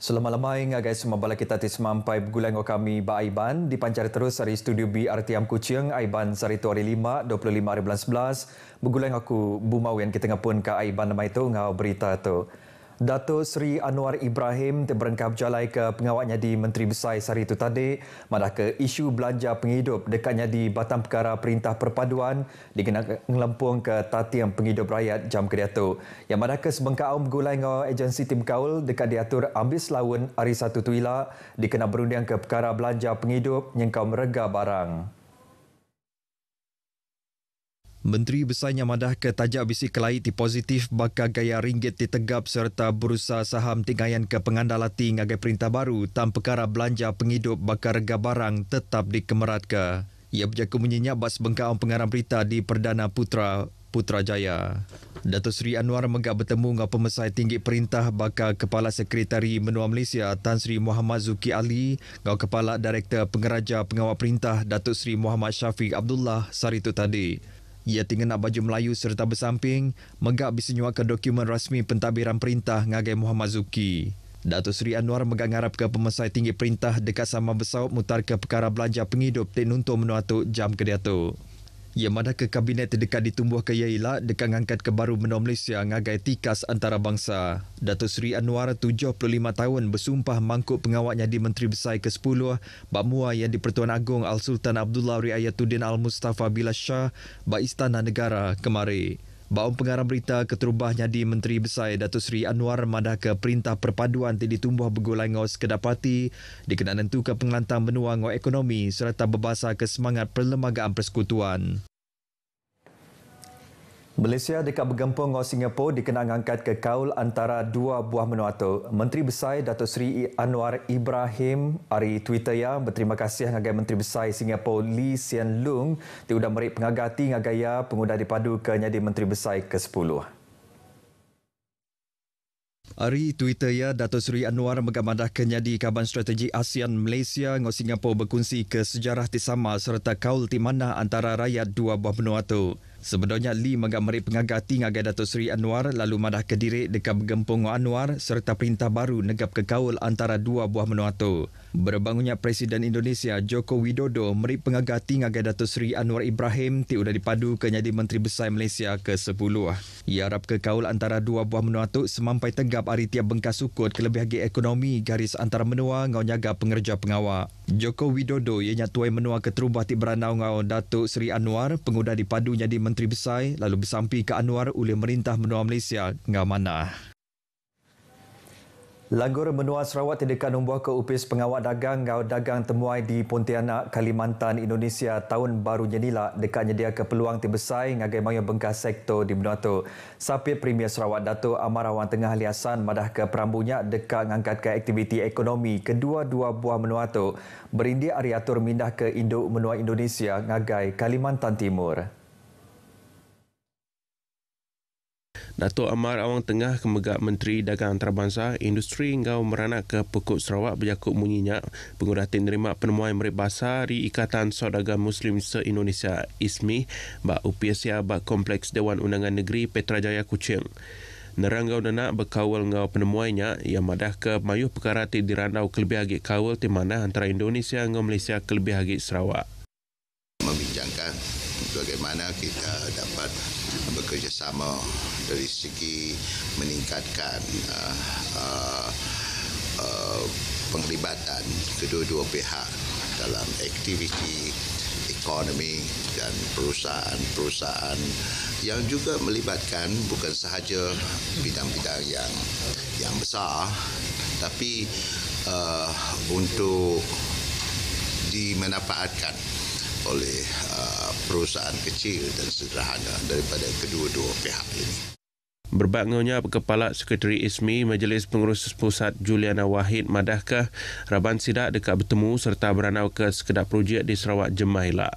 Selamat ini, ngagai semua balik kita ti semampai begulang ngok kami ba Aiban dipancar terus dari studio B RTM Kucing Aiban sari tu hari 5 25 hari bulan 11 begulang aku bumau kita ngapun ka Aiban nama itu ngau berita itu. Dato Sri Anwar Ibrahim terberengkap jalai ke pengawatnya di Menteri Besar sehari itu tadi madah ke isu belanja penghidup dekatnya di Batam Perkara Perintah Perpaduan dikenakan melempung ke Tatian Penghidup Rakyat Jam itu. Yang madah ke sebengka awam gulai agensi Tim Kaul dekat diatur ambil selawan hari satu tuila dikenal berundian ke Perkara Belanja Penghidup yang nyengkau merega barang. Menteri Besar Madah ke Tajak Bisi Kelai ti positif bakal gaya ringgit ti tegap serta berusaha saham tinggayan ke pengandalati ngagai perintah baru tan perkara belanja penghidup bakal rega barang tetap dikemerat ke. Ia berjaga menyenyap bas bengkaun pengarah berita di Perdana Putra Putrajaya. Datuk Seri Anwar megak bertemu dengan pemesai tinggi perintah bakal Kepala Sekretari Menua Malaysia Tan Sri Muhammad Zuki Ali dengan Kepala Direktur Pengeraja Pengawal Perintah Datuk Seri Muhammad Syafiq Abdullah Saritu tadi. Tadi. Ia tinggal nak baju Melayu serta bersamping, megak bisa ke dokumen rasmi pentadbiran perintah ngagai Muhammad Zuki. Datuk Seri Anwar megak ngarap ke pemesai tinggi perintah dekat sama besar mutar ke perkara belanja penghidup di Nuntur Menuatuk Jam Kediatuk yang mana ke kabinet dekat ditumbuh ke Yailah dekat mengangkat ke baru menua Malaysia ngagai tikas antarabangsa. Datuk Seri Anwar, 75 tahun, bersumpah mangkuk pengawatnya di Menteri Besar ke-10, Bak Mua yang di Pertuan Agong Al-Sultan Abdullah Riayatuddin Al-Mustafa Bila Shah, Bak Istana Negara kemarin. Baum pengarah berita keterubah nyadi Menteri Besar Datuk Seri Anwar madah ke perintah perpaduan tidi tumbuh begulangau sekedar parti dikena tentu ke pengelantang menua ngau ekonomi serta berbahasa ke semangat perlembagaan persekutuan. Malaysia dekat bergempung dengan Singapura dikenang angkat ke kaul antara dua buah menuatu. Menteri Besar Datuk Sri Anwar Ibrahim hari Twitter ya berterima kasih dengan Menteri Besar Singapura Lee Sian Lung diudah merik pengagati dengan gaya pengundah dipadu ke nyadi Menteri Besar ke-10. Hari Twitter ya, Dato' Sri Anwar mengamandah kenyadi kaban strategi ASEAN Malaysia dengan Singapura berkunci ke sejarah tersama serta kaul timana antara rakyat dua buah benua itu. Sebenarnya Lee menggambari pengagati ngagai Dato' Seri Anwar lalu madah kediri dekat bergempung Anwar serta perintah baru negap kekaul antara dua buah menua Berbangunnya Presiden Indonesia Joko Widodo meri pengagati ngagai Datuk Seri Anwar Ibrahim ti udah dipadu ke jadi Menteri Besar Malaysia ke-10. Ia harap kekaul antara dua buah menua tu semampai tegap hari tiap bengkas sukut kelebih lagi ekonomi garis antara menua ngau nyaga pengerja pengawak. Joko Widodo ianya nyatuai menua keterubah ti beranau ngau Datuk Seri Anwar pengudah dipadu jadi Menteri Besar lalu bersampi ke Anwar oleh merintah menua Malaysia ngau mana. Langgur benua Sarawak tindakan umbuah ke upis pengawal dagang atau dagang temuai di Pontianak, Kalimantan, Indonesia tahun baru nyenila dekat nyedia ke peluang terbesar ngagai mayu bengkah sektor di benua tu. Sapit Premier Sarawak Dato Amarawan Tengah Liasan madah ke perambunya dekat ngangkat ke aktiviti ekonomi kedua-dua buah benua tu. Berindi Ariatur mindah ke induk menua Indonesia ngagai Kalimantan Timur. Dato' Amar Awang Tengah Kemegak Menteri Dagang Antarabangsa Industri Ngau Merana ke Pekut Sarawak berjakut munyinya pengurahatin terima penemuan merib basa di Ikatan Saudaga Muslim Se Indonesia ISMI bak upiasia bak Kompleks Dewan Undangan Negeri Petrajaya Kuching. Nerang ngau nana berkawal ngau penemuannya yang madah ke mayuh perkara ti dirandau kelebih agi kawal ti mana antara Indonesia ngau Malaysia kelebih agi Sarawak. Membincangkan bagaimana kita dapat bekerjasama dari segi meningkatkan uh, uh, uh, penglibatan kedua-dua pihak dalam aktiviti ekonomi dan perusahaan-perusahaan yang juga melibatkan bukan sahaja bidang-bidang yang yang besar tapi uh, untuk dimanfaatkan oleh uh, perusahaan kecil dan sederhana daripada kedua-dua pihak ini. Berbangunnya Kepala Sekretari ISMI Majlis Pengurus Pusat Juliana Wahid Madahkah Raban Sidak dekat bertemu serta beranau ke sekedar projek di Sarawak Jemaila.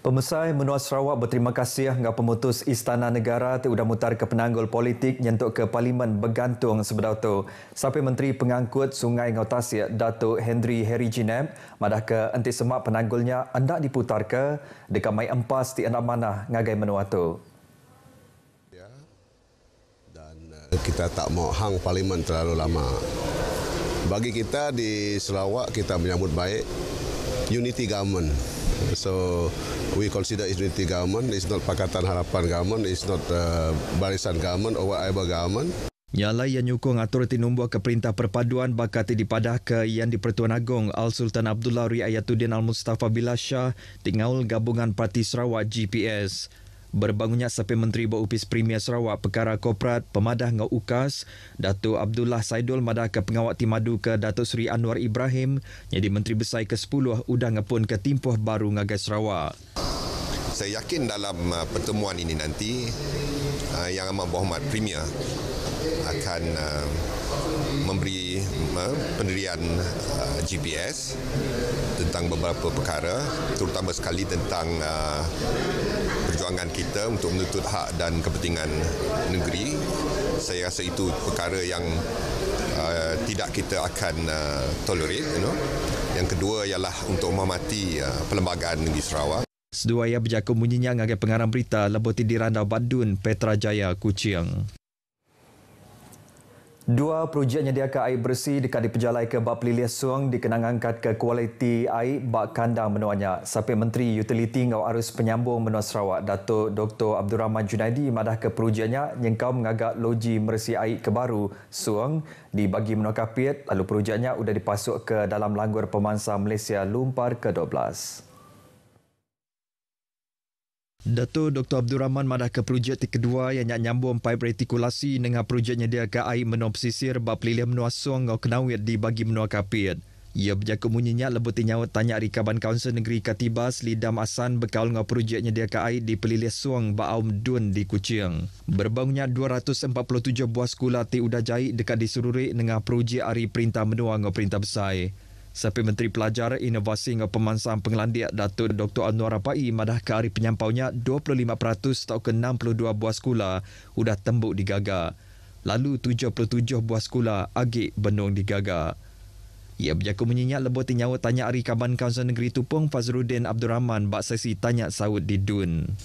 Pemesai Menua Sarawak berterima kasih dengan ya, pemutus Istana Negara ti udah mutar ke penanggul politik nyentuk ke Parlimen bergantung sebedau tu. Sampai Menteri Pengangkut Sungai Ngautasia Datuk Henry Harry Jinem, madah ke enti semak penanggulnya anda diputar ke dekat mai empas di anak mana ngagai menua tu. Ya. Dan eh, kita tak mau hang Parlimen terlalu lama. Bagi kita di Sarawak kita menyambut baik unity government So we consider unity government It's not Pakatan Harapan government, It's not uh, Barisan government or whatever government. Nyala yang nyukung Autoriti Nombor ke Perintah Perpaduan bakat tidak padah ke yang di-Pertuan Agong Al-Sultan Abdullah Riayatuddin Al-Mustafa Bilasyah tinggal gabungan Parti Sarawak GPS berbangunnya sampai Menteri Berupis Premier Sarawak Perkara Koperat Pemadah Ngau Ukas Dato' Abdullah Saidul Madah ke Pengawak Timadu ke Dato' Sri Anwar Ibrahim jadi Menteri Besar ke-10 sudah ngepun ke Timpuh Baru Ngagai Sarawak saya yakin dalam uh, pertemuan ini nanti uh, yang amat berhormat Premier akan uh, memberi pendirian GPS tentang beberapa perkara terutama sekali tentang perjuangan kita untuk menuntut hak dan kepentingan negeri. Saya rasa itu perkara yang uh, tidak kita akan uh, tolerate. You know. Yang kedua ialah untuk memati uh, perlembagaan negeri Sarawak. Seduaya berjaga menyinyang agar pengarang berita di Diranda Badun, Petra Jaya, Kuching. Dua projek menyediakan ke air bersih dekat di Pejalai ke Bak Pelilih Suang dikenangkan ke kualiti air Bak Kandang Menuanya. Sampai Menteri Utiliti Ngau Arus Penyambung Menua Sarawak, Datuk Dr. Abdul Rahman Junaidi madah ke projeknya kau mengagak loji bersih air kebaru Suang di bagi Menua Kapit lalu projeknya sudah dipasuk ke dalam langgur pemansa Malaysia Lumpar ke-12. Dato Dr. Abdul Rahman madah ke projek ti kedua yang nyak nyambung pipe retikulasi dengan projeknya dia ke air menua pesisir bak pelilih menua song ngau kenawit di bagi menua kapit. Ia berjaga munyinya lebih tinyawa tanya Rikaban Kaunsel Negeri Katibas Lidam Asan bekal dengan projeknya dia ke air di pelilih suang Baum Dun di Kuching. Berbangunnya 247 buah sekolah ti udah jahit dekat disururik dengan projek hari perintah menua ngau perintah besar. Sepi Menteri Pelajar Inovasi dan Pemansaan Pengelandia Datuk Dr. Anwar Rapai madah ke hari penyampaunya 25% atau ke 62 buah sekolah sudah tembuk digaga, Lalu 77 buah sekolah agik benung digaga. Ia berjaku menyinyak lebih tinyawa tanya hari kaban kawasan negeri Tupung Fazruddin Abdul Rahman bak sesi tanya sawut di Dun.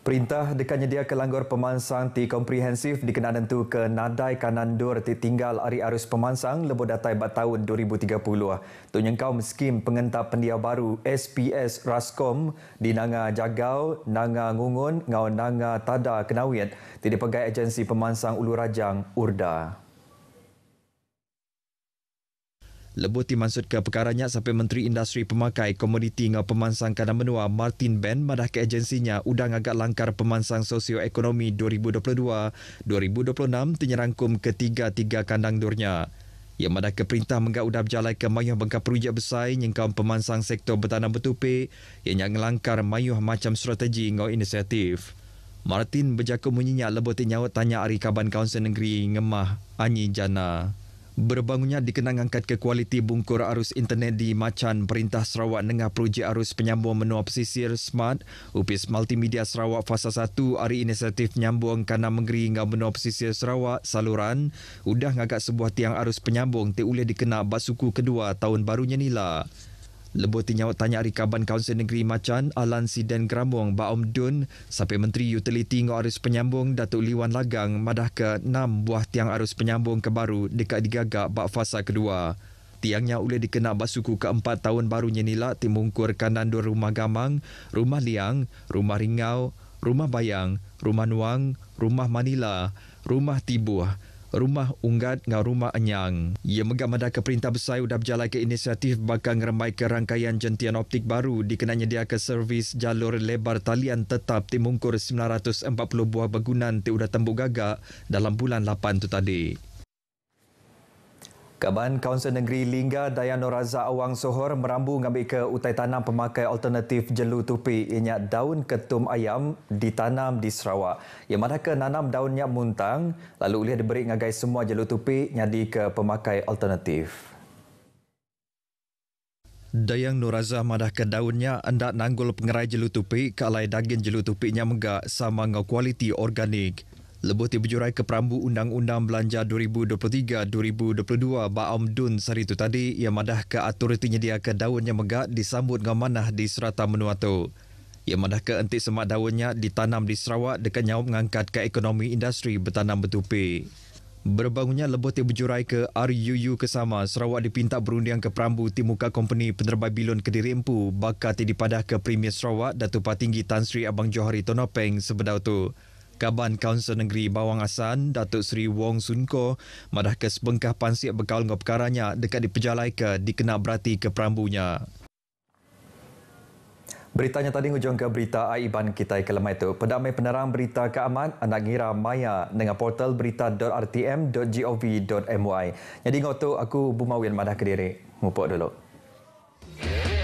Perintah dekatnya dia ke langgar pemansang ti komprehensif dikenal tentu ke nadai kanandur ti tinggal ari arus pemansang lebo datai bat tahun 2030. Tunyeng kaum skim pengentap pendia baru SPS Raskom di Nanga Jagau, Nanga Ngungun, Ngau Nanga Tada Kenawit ti dipegai agensi pemansang Ulu Rajang, URDA. Lebut dimaksud ke perkaranya sampai Menteri Industri Pemakai Komoditi dengan Pemansang Kanan Menua Martin Ben madah ke agensinya udang agak langkar pemansang sosioekonomi 2022-2026 tenyerangkum ketiga-tiga kandang durnya. Ia madah ke perintah menggak udah berjalan ke mayuh bengka perujak besar yang kaum pemansang sektor bertanam bertupi yang yang langkar mayuh macam strategi ngau inisiatif. Martin berjaku menyinyak lebih nyawa tanya Arikaban Kaunsel Negeri Ngemah Anyi Jana. Berbangunnya dikenang angkat ke kualiti bungkur arus internet di Macan, Perintah Sarawak Nengah Projek Arus Penyambung Menua Pesisir Smart, UPIS Multimedia Sarawak Fasa 1, hari Inisiatif Penyambung Kana Menggeri Ngau Menua Pesisir Sarawak, Saluran, sudah ngagak sebuah tiang arus penyambung tak dikenal basuku kedua tahun barunya nilai. Lebuh tinjau tanya hari kaban Kaunsel Negeri Macan Alan Siden Gramong Ba Om Dun sampai Menteri Utiliti Ngo Arus Penyambung Datuk Liwan Lagang madah ke enam buah tiang arus penyambung ke baru dekat digagak bak fasa kedua. Tiangnya boleh dikenal basuku keempat tahun baru. nilak timungkur kanan dua rumah gamang, rumah liang, rumah ringau, rumah bayang, rumah nuang, rumah manila, rumah tibuah rumah unggat ngau rumah enyang. Ia megang mada ke perintah besar sudah berjalan ke inisiatif bakal ngeremai ke rangkaian jentian optik baru dikenanya dia ke servis jalur lebar talian tetap timungkur 940 buah bangunan ti udah tembuk gagak dalam bulan 8 tu tadi. Kaban Kaunsel Negeri Lingga Dayano Razak Awang Sohor merambu mengambil ke utai tanam pemakai alternatif jelu tupi ianya daun ketum ayam ditanam di Sarawak. Yang mana ke nanam daunnya muntang lalu ulih diberi ngagai semua jelu tupi nyadi ke pemakai alternatif. Dayang Nurazah madah ke daunnya hendak nanggul pengerai jelutupi ke alai daging jelutupinya megak sama ngau kualiti organik. Lebuh Tiberjurai ke Perambu Undang-Undang Belanja 2023-2022 Baam Dun sehari itu tadi ia madah ke atur tinyedia ke daun yang megat disambut dengan manah di Serata Menua Tu. Ia madah ke entik semak daunnya ditanam di Sarawak dekat nyawa mengangkat ke ekonomi industri bertanam bertupi. Berbangunnya lebuh Tiberjurai ke RUU Kesama, Sarawak dipinta berundiang ke Perambu Timuka Company Penerbai Bilon Kediri Empu bakal tidipadah ke Premier Sarawak Datu Patinggi Tan Sri Abang Johari Tonopeng sebedau itu. Kaban Kaunsel Negeri Bawang Asan, Datuk Seri Wong Sun Ko madah ke sebengkah pansiak bekal dengan perkaranya dekat dipejalai ke dikenal berarti ke perambunya. Beritanya tadi hujung ke berita Aiban kita ke lemah itu. Pendamai penerang berita keamanan anak ngira maya dengan portal berita.rtm.gov.my. Jadi ngau tu aku bumawin madah kediri. Mupuk dulu. Yeah.